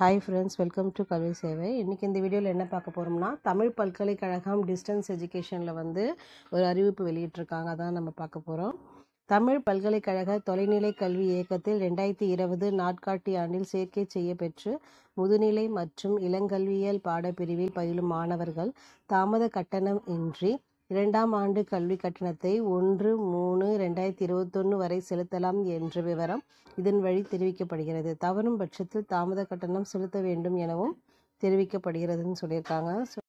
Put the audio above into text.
hi friends welcome to கல்வி சேவை இன்றைக்கி இந்த வீடியோவில் என்ன பார்க்க போகிறோம்னா தமிழ் பல்கலைக்கழகம் டிஸ்டன்ஸ் எஜுகேஷனில் வந்து ஒரு அறிவிப்பு வெளியிட்டிருக்காங்க அதான் நம்ம பார்க்க போகிறோம் தமிழ் பல்கலைக்கழக தொலைநிலை கல்வி இயக்கத்தில் ரெண்டாயிரத்தி இருபது நாட்காட்டி ஆண்டில் சேர்க்கை செய்ய பெற்று முதுநிலை மற்றும் இளங்கல்வியியல் பாடப்பிரிவில் பயிலும் மாணவர்கள் தாமத கட்டணம் இன்றி இரண்டாம் ஆண்டு கல்வி கட்டணத்தை ஒன்று மூணு ரெண்டாயிரத்தி இருபத்தொன்று வரை செலுத்தலாம் என்ற விவரம் இதன் வழி தெரிவிக்கப்படுகிறது தவறும் பட்சத்தில் தாமத கட்டணம் செலுத்த வேண்டும் எனவும் தெரிவிக்கப்படுகிறதுன்னு சொல்லியிருக்காங்க ஸோ